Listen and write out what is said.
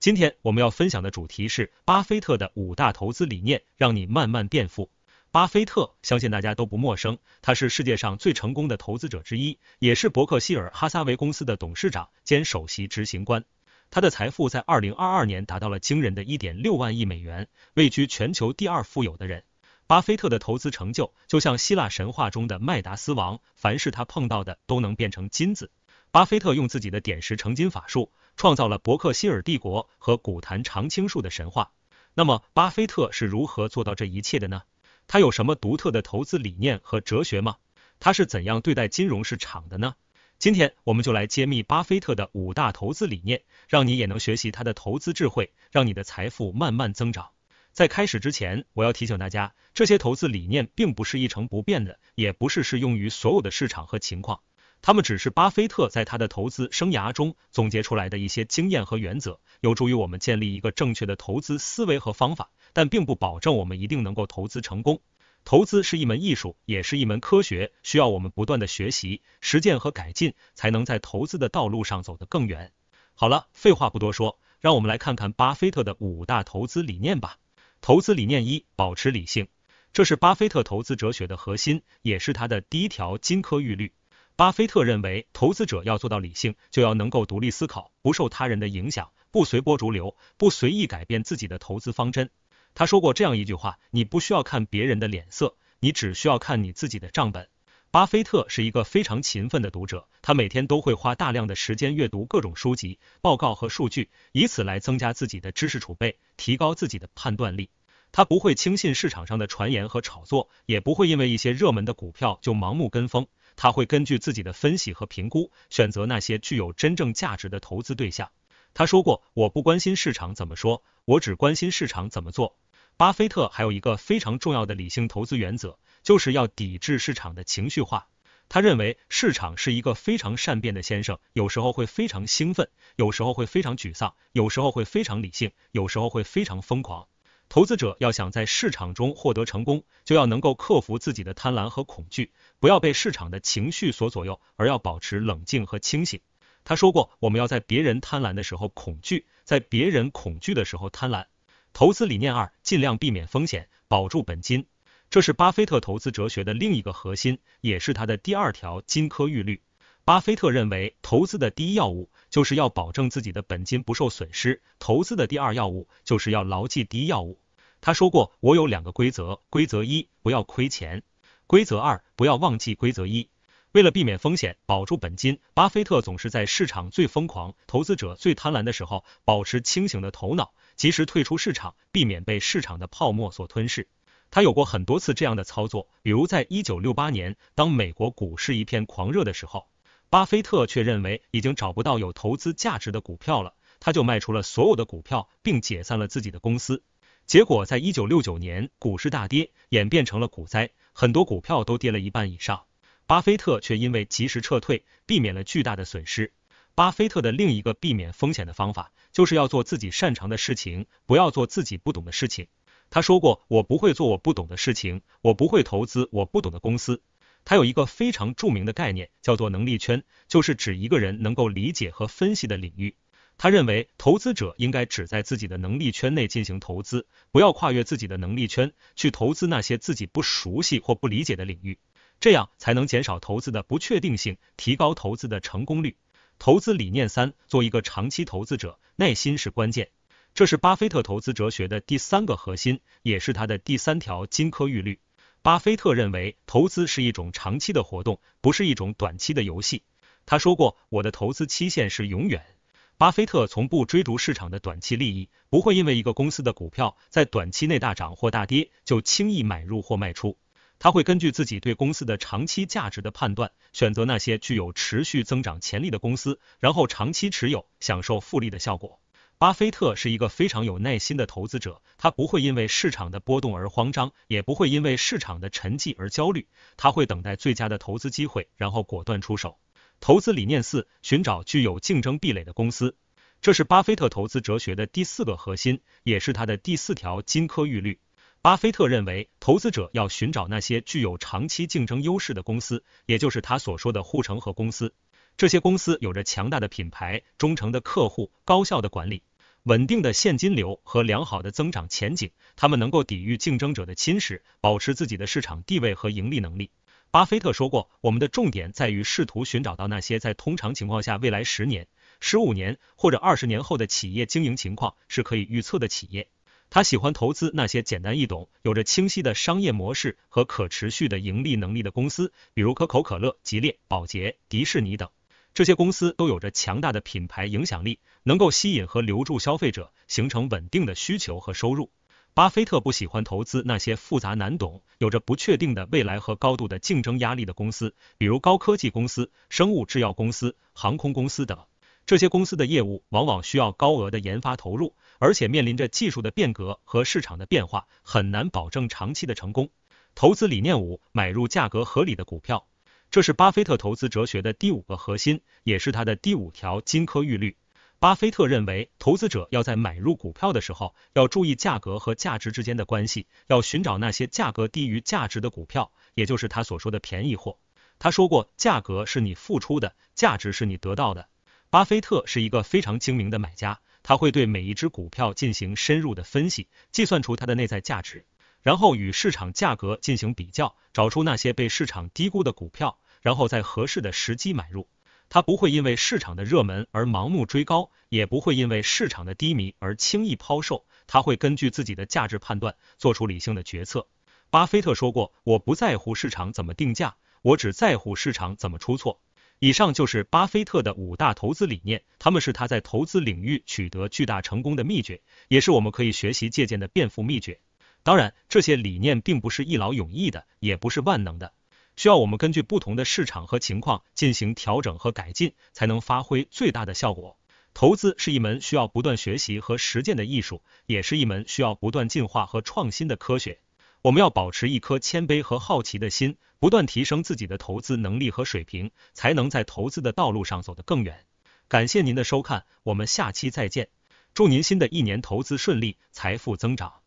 今天我们要分享的主题是巴菲特的五大投资理念，让你慢慢变富。巴菲特相信大家都不陌生，他是世界上最成功的投资者之一，也是伯克希尔哈撒韦公司的董事长兼首席执行官。他的财富在二零二二年达到了惊人的一点六万亿美元，位居全球第二富有的人。巴菲特的投资成就就像希腊神话中的麦达斯王，凡是他碰到的都能变成金子。巴菲特用自己的点石成金法术，创造了伯克希尔帝国和古坛常青树的神话。那么，巴菲特是如何做到这一切的呢？他有什么独特的投资理念和哲学吗？他是怎样对待金融市场的呢？今天，我们就来揭秘巴菲特的五大投资理念，让你也能学习他的投资智慧，让你的财富慢慢增长。在开始之前，我要提醒大家，这些投资理念并不是一成不变的，也不是适用于所有的市场和情况。他们只是巴菲特在他的投资生涯中总结出来的一些经验和原则，有助于我们建立一个正确的投资思维和方法，但并不保证我们一定能够投资成功。投资是一门艺术，也是一门科学，需要我们不断的学习、实践和改进，才能在投资的道路上走得更远。好了，废话不多说，让我们来看看巴菲特的五大投资理念吧。投资理念一：保持理性，这是巴菲特投资哲学的核心，也是他的第一条金科玉律。巴菲特认为，投资者要做到理性，就要能够独立思考，不受他人的影响，不随波逐流，不随意改变自己的投资方针。他说过这样一句话：“你不需要看别人的脸色，你只需要看你自己的账本。”巴菲特是一个非常勤奋的读者，他每天都会花大量的时间阅读各种书籍、报告和数据，以此来增加自己的知识储备，提高自己的判断力。他不会轻信市场上的传言和炒作，也不会因为一些热门的股票就盲目跟风。他会根据自己的分析和评估，选择那些具有真正价值的投资对象。他说过：“我不关心市场怎么说，我只关心市场怎么做。”巴菲特还有一个非常重要的理性投资原则，就是要抵制市场的情绪化。他认为市场是一个非常善变的先生，有时候会非常兴奋，有时候会非常沮丧，有时候会非常理性，有时候会非常疯狂。投资者要想在市场中获得成功，就要能够克服自己的贪婪和恐惧，不要被市场的情绪所左右，而要保持冷静和清醒。他说过，我们要在别人贪婪的时候恐惧，在别人恐惧的时候贪婪。投资理念二：尽量避免风险，保住本金，这是巴菲特投资哲学的另一个核心，也是他的第二条金科玉律。巴菲特认为，投资的第一要务就是要保证自己的本金不受损失；投资的第二要务就是要牢记第一要务。他说过：“我有两个规则，规则一不要亏钱，规则二不要忘记规则一。”为了避免风险，保住本金，巴菲特总是在市场最疯狂、投资者最贪婪的时候保持清醒的头脑，及时退出市场，避免被市场的泡沫所吞噬。他有过很多次这样的操作，比如在一九六八年，当美国股市一片狂热的时候。巴菲特却认为已经找不到有投资价值的股票了，他就卖出了所有的股票，并解散了自己的公司。结果在一九六九年股市大跌，演变成了股灾，很多股票都跌了一半以上。巴菲特却因为及时撤退，避免了巨大的损失。巴菲特的另一个避免风险的方法，就是要做自己擅长的事情，不要做自己不懂的事情。他说过：“我不会做我不懂的事情，我不会投资我不懂的公司。”还有一个非常著名的概念叫做能力圈，就是指一个人能够理解和分析的领域。他认为投资者应该只在自己的能力圈内进行投资，不要跨越自己的能力圈去投资那些自己不熟悉或不理解的领域，这样才能减少投资的不确定性，提高投资的成功率。投资理念三：做一个长期投资者，耐心是关键。这是巴菲特投资哲学的第三个核心，也是他的第三条金科玉律。巴菲特认为，投资是一种长期的活动，不是一种短期的游戏。他说过：“我的投资期限是永远。”巴菲特从不追逐市场的短期利益，不会因为一个公司的股票在短期内大涨或大跌就轻易买入或卖出。他会根据自己对公司的长期价值的判断，选择那些具有持续增长潜力的公司，然后长期持有，享受复利的效果。巴菲特是一个非常有耐心的投资者，他不会因为市场的波动而慌张，也不会因为市场的沉寂而焦虑。他会等待最佳的投资机会，然后果断出手。投资理念四：寻找具有竞争壁垒的公司，这是巴菲特投资哲学的第四个核心，也是他的第四条金科玉律。巴菲特认为，投资者要寻找那些具有长期竞争优势的公司，也就是他所说的护城河公司。这些公司有着强大的品牌、忠诚的客户、高效的管理。稳定的现金流和良好的增长前景，他们能够抵御竞争者的侵蚀，保持自己的市场地位和盈利能力。巴菲特说过，我们的重点在于试图寻找到那些在通常情况下未来十年、十五年或者二十年后的企业经营情况是可以预测的企业。他喜欢投资那些简单易懂、有着清晰的商业模式和可持续的盈利能力的公司，比如可口可乐、吉列、宝洁、迪士尼等。这些公司都有着强大的品牌影响力，能够吸引和留住消费者，形成稳定的需求和收入。巴菲特不喜欢投资那些复杂难懂、有着不确定的未来和高度的竞争压力的公司，比如高科技公司、生物制药公司、航空公司等。这些公司的业务往往需要高额的研发投入，而且面临着技术的变革和市场的变化，很难保证长期的成功。投资理念五：买入价格合理的股票。这是巴菲特投资哲学的第五个核心，也是他的第五条金科玉律。巴菲特认为，投资者要在买入股票的时候，要注意价格和价值之间的关系，要寻找那些价格低于价值的股票，也就是他所说的便宜货。他说过，价格是你付出的，价值是你得到的。巴菲特是一个非常精明的买家，他会对每一只股票进行深入的分析，计算出它的内在价值。然后与市场价格进行比较，找出那些被市场低估的股票，然后在合适的时机买入。他不会因为市场的热门而盲目追高，也不会因为市场的低迷而轻易抛售。他会根据自己的价值判断做出理性的决策。巴菲特说过：“我不在乎市场怎么定价，我只在乎市场怎么出错。”以上就是巴菲特的五大投资理念，他们是他在投资领域取得巨大成功的秘诀，也是我们可以学习借鉴的变富秘诀。当然，这些理念并不是一劳永逸的，也不是万能的，需要我们根据不同的市场和情况进行调整和改进，才能发挥最大的效果。投资是一门需要不断学习和实践的艺术，也是一门需要不断进化和创新的科学。我们要保持一颗谦卑和好奇的心，不断提升自己的投资能力和水平，才能在投资的道路上走得更远。感谢您的收看，我们下期再见。祝您新的一年投资顺利，财富增长。